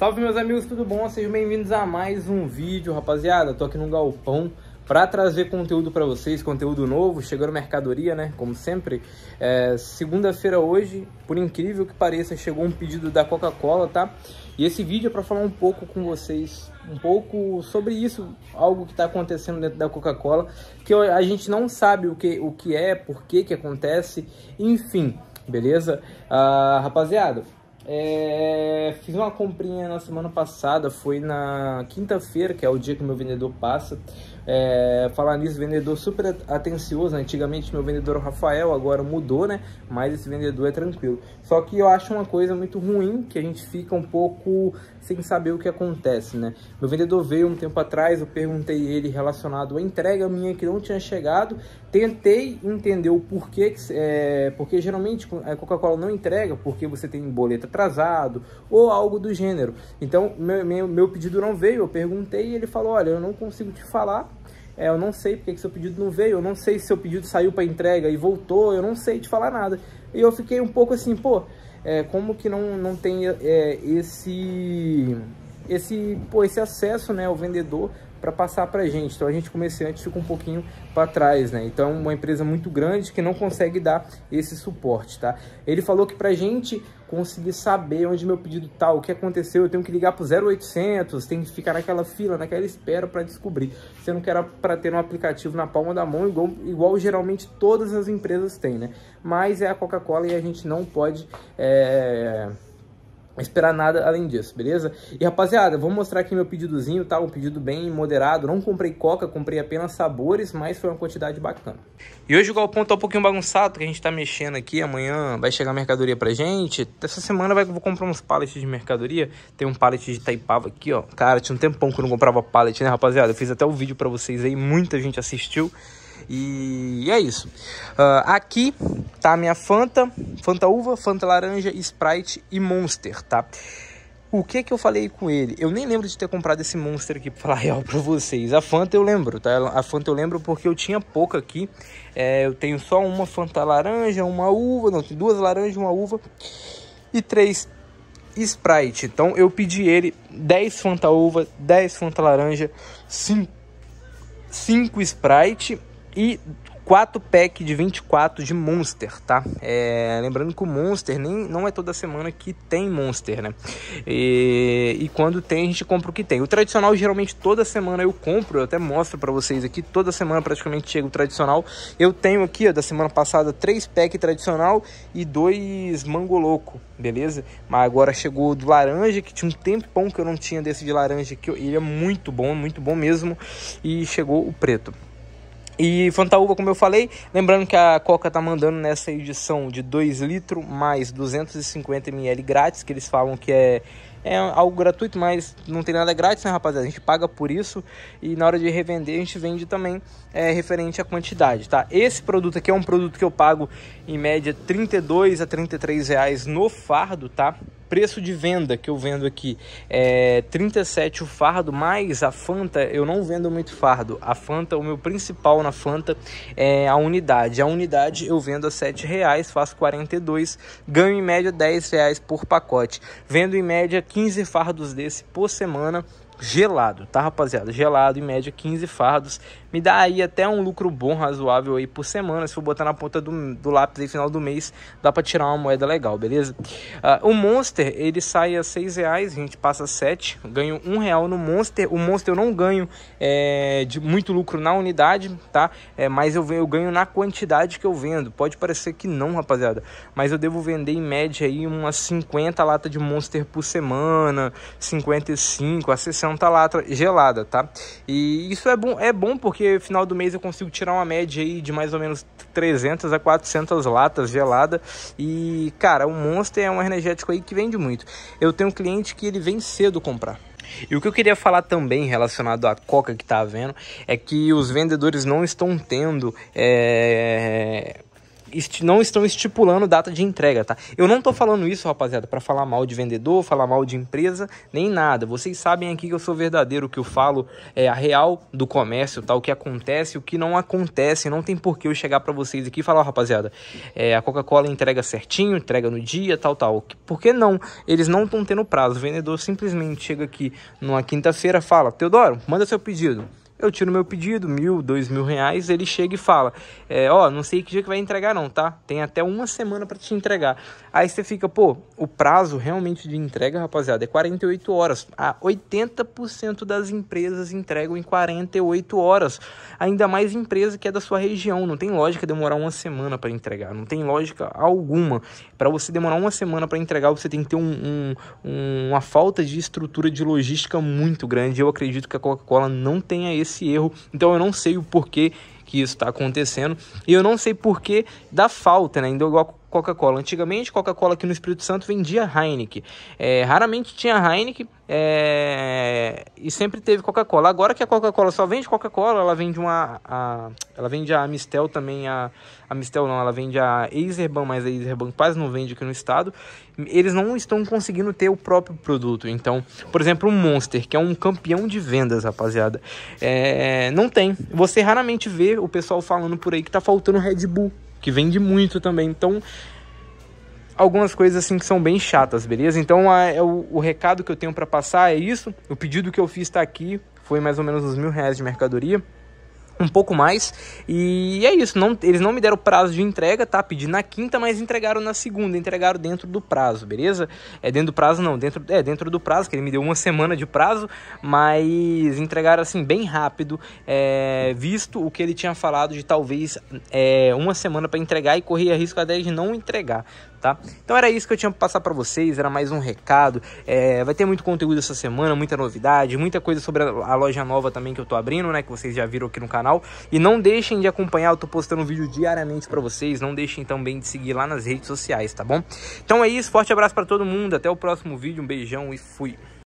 Salve meus amigos, tudo bom? Sejam bem-vindos a mais um vídeo, rapaziada. Tô aqui no galpão para trazer conteúdo para vocês, conteúdo novo, chegando mercadoria, né? Como sempre, é, segunda-feira hoje, por incrível que pareça, chegou um pedido da Coca-Cola, tá? E esse vídeo é para falar um pouco com vocês, um pouco sobre isso, algo que está acontecendo dentro da Coca-Cola, que a gente não sabe o que, o que é, por que que acontece, enfim, beleza? Ah, rapaziada, é, fiz uma comprinha na semana passada, foi na quinta-feira, que é o dia que meu vendedor passa. É, falar nisso, vendedor super atencioso. Né? Antigamente meu vendedor Rafael, agora mudou, né? Mas esse vendedor é tranquilo. Só que eu acho uma coisa muito ruim, que a gente fica um pouco sem saber o que acontece, né? Meu vendedor veio um tempo atrás, eu perguntei ele relacionado à entrega minha que não tinha chegado. Tentei entender o porquê, é, porque geralmente a é, Coca-Cola não entrega porque você tem boleto atrasado ou algo do gênero. Então, meu, meu, meu pedido não veio, eu perguntei e ele falou, olha, eu não consigo te falar, é, eu não sei porque que seu pedido não veio, eu não sei se seu pedido saiu para entrega e voltou, eu não sei te falar nada. E eu fiquei um pouco assim, pô, é, como que não, não tem é, esse esse, pô, esse acesso né, ao vendedor para passar para a gente. Então a gente comerciante fica um pouquinho para trás, né? Então é uma empresa muito grande que não consegue dar esse suporte, tá? Ele falou que para a gente conseguir saber onde meu pedido tá, o que aconteceu, eu tenho que ligar pro 0800, tem que ficar naquela fila, naquela espera para descobrir. Você não quer para ter um aplicativo na palma da mão igual, igual geralmente todas as empresas têm, né? Mas é a Coca-Cola e a gente não pode é esperar nada além disso, beleza? E rapaziada, vou mostrar aqui meu pedidozinho, tá? Um pedido bem moderado, não comprei coca, comprei apenas sabores, mas foi uma quantidade bacana. E hoje o galpão tá um pouquinho bagunçado, que a gente tá mexendo aqui, amanhã vai chegar mercadoria pra gente. Essa semana vai, vou comprar uns pallets de mercadoria, tem um pallet de Taipava aqui, ó. Cara, tinha um tempão que eu não comprava pallet, né rapaziada? Eu fiz até o um vídeo pra vocês aí, muita gente assistiu. E é isso. Uh, aqui tá a minha Fanta, Fanta uva, Fanta laranja, Sprite e Monster, tá? O que que eu falei com ele? Eu nem lembro de ter comprado esse Monster aqui, pra falar real pra vocês. A Fanta eu lembro, tá? A Fanta eu lembro porque eu tinha pouca aqui. É, eu tenho só uma Fanta laranja, uma uva, não, tem duas laranjas, uma uva e três Sprite. Então eu pedi ele 10 Fanta uva, 10 Fanta laranja, 5, Sprite e 4 pack de 24 de Monster, tá? É, lembrando que o Monster nem, não é toda semana que tem Monster, né? E, e, quando tem, a gente compra o que tem. O tradicional, geralmente, toda semana eu compro, eu até mostro para vocês aqui, toda semana praticamente chega o tradicional. Eu tenho aqui, ó, da semana passada, 3 pack tradicional e 2 Mango Louco, beleza? Mas agora chegou do laranja, que tinha um tempão que eu não tinha desse de laranja aqui, ele é muito bom, muito bom mesmo, e chegou o preto. E Fantaúva, como eu falei, lembrando que a Coca tá mandando nessa edição de 2 litros mais 250 ml grátis, que eles falam que é, é algo gratuito, mas não tem nada grátis, né, rapaziada? A gente paga por isso e na hora de revender a gente vende também é, referente à quantidade, tá? Esse produto aqui é um produto que eu pago em média 32 a 33 reais no fardo, tá? preço de venda que eu vendo aqui é 37 o fardo, mais a Fanta, eu não vendo muito fardo. A Fanta, o meu principal na Fanta é a unidade. A unidade eu vendo a 7 reais, faço 42, ganho em média 10 reais por pacote. Vendo em média 15 fardos desse por semana gelado, tá rapaziada? Gelado, em média 15 fardos. Me dá aí até um lucro bom, razoável aí por semana. Se for botar na ponta do, do lápis aí, final do mês, dá pra tirar uma moeda legal, beleza? Uh, o Monster, ele sai a 6 reais, a gente passa 7, ganho 1 real no Monster. O Monster eu não ganho é, de muito lucro na unidade, tá? É, mas eu, eu ganho na quantidade que eu vendo. Pode parecer que não, rapaziada, mas eu devo vender em média aí umas 50 latas de Monster por semana, 55, a sessão então tá lá gelada, tá? E isso é bom, é bom porque final do mês eu consigo tirar uma média aí de mais ou menos 300 a 400 latas gelada e, cara, o Monster é um energético aí que vende muito. Eu tenho um cliente que ele vem cedo comprar. E o que eu queria falar também relacionado à Coca que tá havendo é que os vendedores não estão tendo é não estão estipulando data de entrega, tá? Eu não tô falando isso, rapaziada, para falar mal de vendedor, falar mal de empresa, nem nada. Vocês sabem aqui que eu sou verdadeiro, que eu falo é a real do comércio, tá? O que acontece, o que não acontece. Não tem que eu chegar para vocês aqui e falar, oh, rapaziada, é, a Coca-Cola entrega certinho, entrega no dia, tal, tal. Por que não? Eles não estão tendo prazo. O vendedor simplesmente chega aqui numa quinta-feira, fala: "Teodoro, manda seu pedido". Eu tiro meu pedido, mil, dois mil reais, ele chega e fala, é, ó, não sei que dia que vai entregar não, tá? Tem até uma semana para te entregar. Aí você fica, pô, o prazo realmente de entrega, rapaziada, é 48 horas. Ah, 80% das empresas entregam em 48 horas. Ainda mais empresa que é da sua região, não tem lógica demorar uma semana para entregar, não tem lógica alguma. Para você demorar uma semana para entregar, você tem que ter um, um, uma falta de estrutura de logística muito grande. Eu acredito que a Coca-Cola não tenha esse esse erro. Então eu não sei o porquê que isso está acontecendo. E eu não sei porquê da falta, né? Então, igual Coca-Cola. Antigamente, Coca-Cola aqui no Espírito Santo vendia Heineken. É, raramente tinha Heineken é, e sempre teve Coca-Cola. Agora que a Coca-Cola só vende Coca-Cola, ela vende uma. A, ela vende a Mistel também, a, a Mistel não, ela vende a Acerban, mas a Acerban quase não vende aqui no estado. Eles não estão conseguindo ter o próprio produto. Então, por exemplo, o Monster, que é um campeão de vendas, rapaziada, é, não tem. Você raramente vê o pessoal falando por aí que tá faltando Red Bull que vende muito também. Então, algumas coisas assim que são bem chatas, beleza? Então, a, é o, o, recado que eu tenho para passar é isso. O pedido que eu fiz está aqui, foi mais ou menos uns mil reais de mercadoria um pouco mais. E é isso, não, eles não me deram prazo de entrega, tá? Pedi na quinta, mas entregaram na segunda, entregaram dentro do prazo, beleza? É dentro do prazo não, dentro é dentro do prazo, que ele me deu uma semana de prazo, mas entregaram assim bem rápido, é, visto o que ele tinha falado de talvez é, uma semana para entregar e corria risco até de não entregar, Tá? Então era isso que eu tinha para passar para vocês, era mais um recado. É, vai ter muito conteúdo essa semana, muita novidade, muita coisa sobre a, a loja nova também que eu tô abrindo, né? Que vocês já viram aqui no canal canal. E não deixem de acompanhar, eu tô postando um vídeo diariamente para vocês. Não deixem também de seguir lá nas redes sociais, tá bom? Então é isso, forte abraço para todo mundo. Até o próximo vídeo, um beijão e fui!